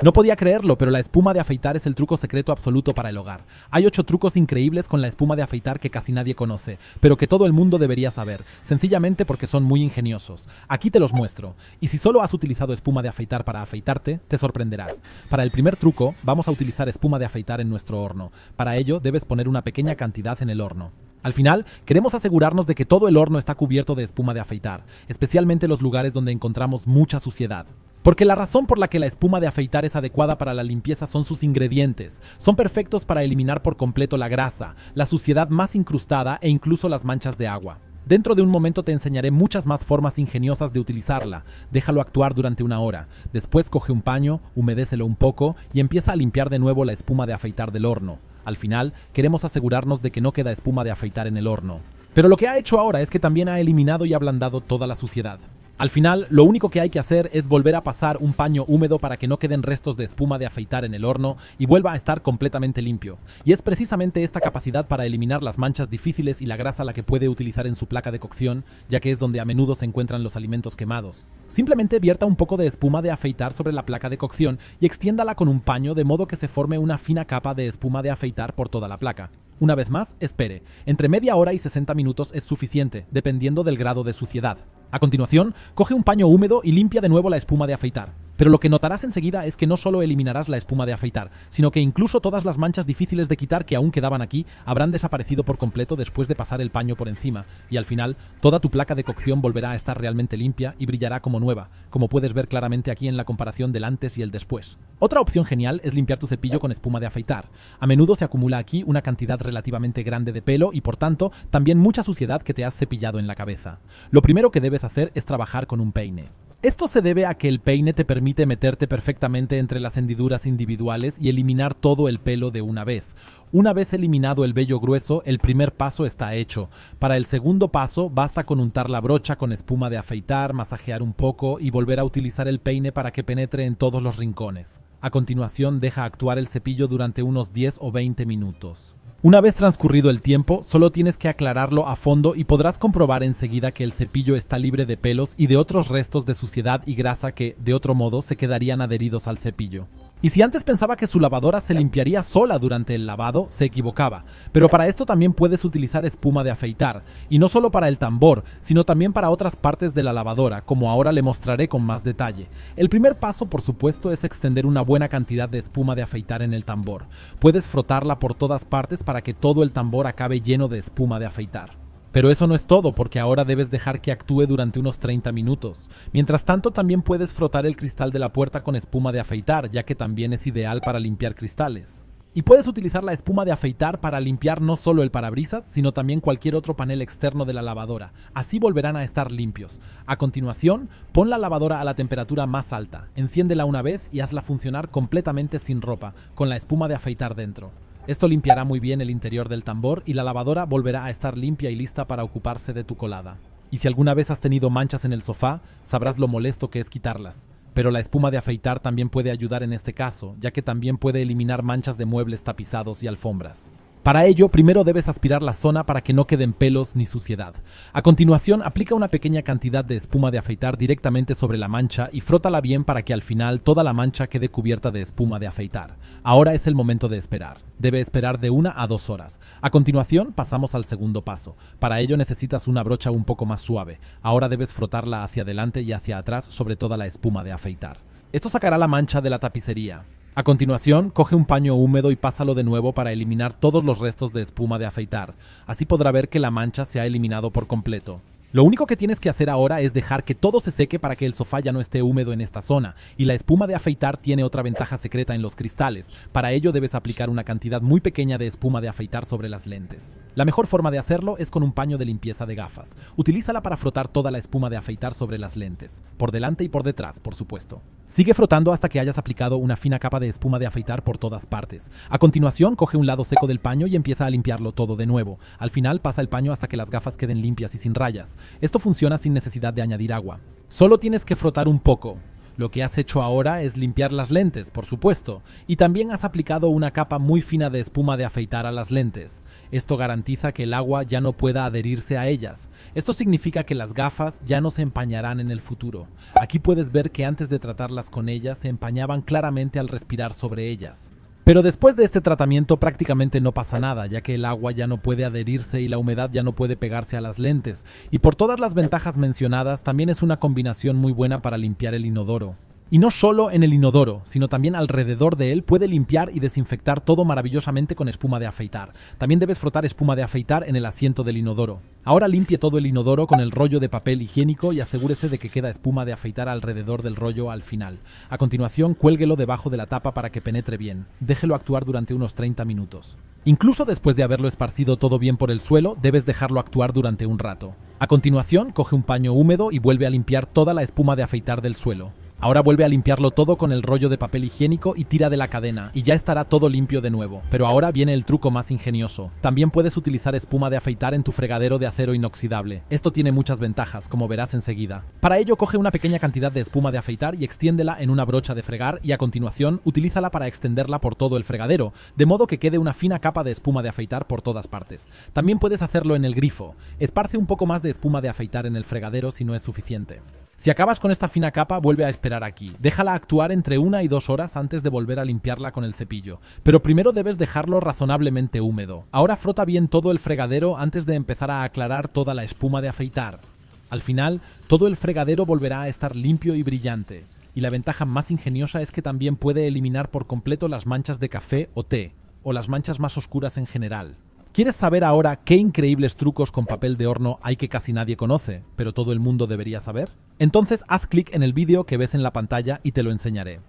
No podía creerlo, pero la espuma de afeitar es el truco secreto absoluto para el hogar. Hay ocho trucos increíbles con la espuma de afeitar que casi nadie conoce, pero que todo el mundo debería saber, sencillamente porque son muy ingeniosos. Aquí te los muestro, y si solo has utilizado espuma de afeitar para afeitarte, te sorprenderás. Para el primer truco, vamos a utilizar espuma de afeitar en nuestro horno. Para ello, debes poner una pequeña cantidad en el horno. Al final, queremos asegurarnos de que todo el horno está cubierto de espuma de afeitar, especialmente los lugares donde encontramos mucha suciedad. Porque la razón por la que la espuma de afeitar es adecuada para la limpieza son sus ingredientes. Son perfectos para eliminar por completo la grasa, la suciedad más incrustada e incluso las manchas de agua. Dentro de un momento te enseñaré muchas más formas ingeniosas de utilizarla. Déjalo actuar durante una hora. Después coge un paño, humedécelo un poco y empieza a limpiar de nuevo la espuma de afeitar del horno. Al final, queremos asegurarnos de que no queda espuma de afeitar en el horno. Pero lo que ha hecho ahora es que también ha eliminado y ablandado toda la suciedad. Al final, lo único que hay que hacer es volver a pasar un paño húmedo para que no queden restos de espuma de afeitar en el horno y vuelva a estar completamente limpio. Y es precisamente esta capacidad para eliminar las manchas difíciles y la grasa la que puede utilizar en su placa de cocción, ya que es donde a menudo se encuentran los alimentos quemados. Simplemente vierta un poco de espuma de afeitar sobre la placa de cocción y extiéndala con un paño de modo que se forme una fina capa de espuma de afeitar por toda la placa. Una vez más, espere. Entre media hora y 60 minutos es suficiente, dependiendo del grado de suciedad. A continuación, coge un paño húmedo y limpia de nuevo la espuma de afeitar. Pero lo que notarás enseguida es que no solo eliminarás la espuma de afeitar, sino que incluso todas las manchas difíciles de quitar que aún quedaban aquí habrán desaparecido por completo después de pasar el paño por encima, y al final toda tu placa de cocción volverá a estar realmente limpia y brillará como nueva, como puedes ver claramente aquí en la comparación del antes y el después. Otra opción genial es limpiar tu cepillo con espuma de afeitar. A menudo se acumula aquí una cantidad relativamente grande de pelo y por tanto también mucha suciedad que te has cepillado en la cabeza. Lo primero que debes hacer es trabajar con un peine. Esto se debe a que el peine te permite meterte perfectamente entre las hendiduras individuales y eliminar todo el pelo de una vez. Una vez eliminado el vello grueso, el primer paso está hecho. Para el segundo paso, basta con untar la brocha con espuma de afeitar, masajear un poco y volver a utilizar el peine para que penetre en todos los rincones. A continuación, deja actuar el cepillo durante unos 10 o 20 minutos. Una vez transcurrido el tiempo, solo tienes que aclararlo a fondo y podrás comprobar enseguida que el cepillo está libre de pelos y de otros restos de suciedad y grasa que, de otro modo, se quedarían adheridos al cepillo. Y si antes pensaba que su lavadora se limpiaría sola durante el lavado, se equivocaba. Pero para esto también puedes utilizar espuma de afeitar, y no solo para el tambor, sino también para otras partes de la lavadora, como ahora le mostraré con más detalle. El primer paso, por supuesto, es extender una buena cantidad de espuma de afeitar en el tambor. Puedes frotarla por todas partes para que todo el tambor acabe lleno de espuma de afeitar. Pero eso no es todo, porque ahora debes dejar que actúe durante unos 30 minutos. Mientras tanto, también puedes frotar el cristal de la puerta con espuma de afeitar, ya que también es ideal para limpiar cristales. Y puedes utilizar la espuma de afeitar para limpiar no solo el parabrisas, sino también cualquier otro panel externo de la lavadora. Así volverán a estar limpios. A continuación, pon la lavadora a la temperatura más alta, enciéndela una vez y hazla funcionar completamente sin ropa, con la espuma de afeitar dentro. Esto limpiará muy bien el interior del tambor y la lavadora volverá a estar limpia y lista para ocuparse de tu colada. Y si alguna vez has tenido manchas en el sofá, sabrás lo molesto que es quitarlas. Pero la espuma de afeitar también puede ayudar en este caso, ya que también puede eliminar manchas de muebles tapizados y alfombras. Para ello, primero debes aspirar la zona para que no queden pelos ni suciedad. A continuación, aplica una pequeña cantidad de espuma de afeitar directamente sobre la mancha y frótala bien para que al final toda la mancha quede cubierta de espuma de afeitar. Ahora es el momento de esperar. Debe esperar de una a dos horas. A continuación, pasamos al segundo paso. Para ello necesitas una brocha un poco más suave. Ahora debes frotarla hacia adelante y hacia atrás sobre toda la espuma de afeitar. Esto sacará la mancha de la tapicería. A continuación, coge un paño húmedo y pásalo de nuevo para eliminar todos los restos de espuma de afeitar. Así podrá ver que la mancha se ha eliminado por completo. Lo único que tienes que hacer ahora es dejar que todo se seque para que el sofá ya no esté húmedo en esta zona, y la espuma de afeitar tiene otra ventaja secreta en los cristales, para ello debes aplicar una cantidad muy pequeña de espuma de afeitar sobre las lentes. La mejor forma de hacerlo es con un paño de limpieza de gafas, utilízala para frotar toda la espuma de afeitar sobre las lentes, por delante y por detrás, por supuesto. Sigue frotando hasta que hayas aplicado una fina capa de espuma de afeitar por todas partes. A continuación, coge un lado seco del paño y empieza a limpiarlo todo de nuevo. Al final, pasa el paño hasta que las gafas queden limpias y sin rayas. Esto funciona sin necesidad de añadir agua. Solo tienes que frotar un poco. Lo que has hecho ahora es limpiar las lentes, por supuesto, y también has aplicado una capa muy fina de espuma de afeitar a las lentes. Esto garantiza que el agua ya no pueda adherirse a ellas. Esto significa que las gafas ya no se empañarán en el futuro. Aquí puedes ver que antes de tratarlas con ellas se empañaban claramente al respirar sobre ellas. Pero después de este tratamiento prácticamente no pasa nada, ya que el agua ya no puede adherirse y la humedad ya no puede pegarse a las lentes, y por todas las ventajas mencionadas también es una combinación muy buena para limpiar el inodoro. Y no solo en el inodoro, sino también alrededor de él puede limpiar y desinfectar todo maravillosamente con espuma de afeitar. También debes frotar espuma de afeitar en el asiento del inodoro. Ahora limpie todo el inodoro con el rollo de papel higiénico y asegúrese de que queda espuma de afeitar alrededor del rollo al final. A continuación, cuélguelo debajo de la tapa para que penetre bien. Déjelo actuar durante unos 30 minutos. Incluso después de haberlo esparcido todo bien por el suelo, debes dejarlo actuar durante un rato. A continuación, coge un paño húmedo y vuelve a limpiar toda la espuma de afeitar del suelo. Ahora vuelve a limpiarlo todo con el rollo de papel higiénico y tira de la cadena, y ya estará todo limpio de nuevo. Pero ahora viene el truco más ingenioso. También puedes utilizar espuma de afeitar en tu fregadero de acero inoxidable. Esto tiene muchas ventajas, como verás enseguida. Para ello coge una pequeña cantidad de espuma de afeitar y extiéndela en una brocha de fregar y a continuación utilízala para extenderla por todo el fregadero, de modo que quede una fina capa de espuma de afeitar por todas partes. También puedes hacerlo en el grifo. Esparce un poco más de espuma de afeitar en el fregadero si no es suficiente. Si acabas con esta fina capa, vuelve a esperar aquí. Déjala actuar entre una y dos horas antes de volver a limpiarla con el cepillo. Pero primero debes dejarlo razonablemente húmedo. Ahora frota bien todo el fregadero antes de empezar a aclarar toda la espuma de afeitar. Al final, todo el fregadero volverá a estar limpio y brillante. Y la ventaja más ingeniosa es que también puede eliminar por completo las manchas de café o té, o las manchas más oscuras en general. ¿Quieres saber ahora qué increíbles trucos con papel de horno hay que casi nadie conoce, pero todo el mundo debería saber? Entonces haz clic en el vídeo que ves en la pantalla y te lo enseñaré.